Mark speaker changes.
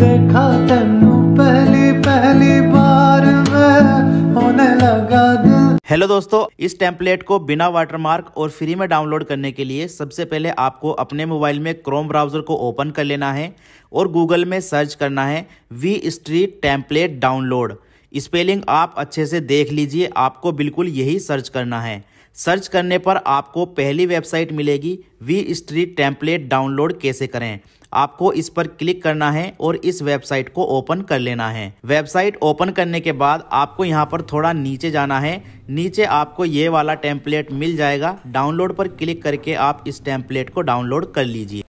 Speaker 1: देखा तेनू पहली पहली बार में होने लगा
Speaker 2: हेलो दोस्तों इस टेम्पलेट को बिना वाटरमार्क और फ्री में डाउनलोड करने के लिए सबसे पहले आपको अपने मोबाइल में क्रोम ब्राउज़र को ओपन कर लेना है और गूगल में सर्च करना है V street template download spelling आप अच्छे से देख लीजिए आपको बिल्कुल यही सर्च करना है सर्च करने पर आपको पहली वेबसाइट मिलेगी वी स्ट्रीट टेम्पलेट डाउनलोड कैसे करें आपको इस पर क्लिक करना है और इस वेबसाइट को ओपन कर लेना है वेबसाइट ओपन करने के बाद आपको यहाँ पर थोड़ा नीचे जाना है नीचे आपको ये वाला टेम्पलेट मिल जाएगा डाउनलोड पर क्लिक करके आप इस टेम्पलेट को डाउनलोड कर लीजिए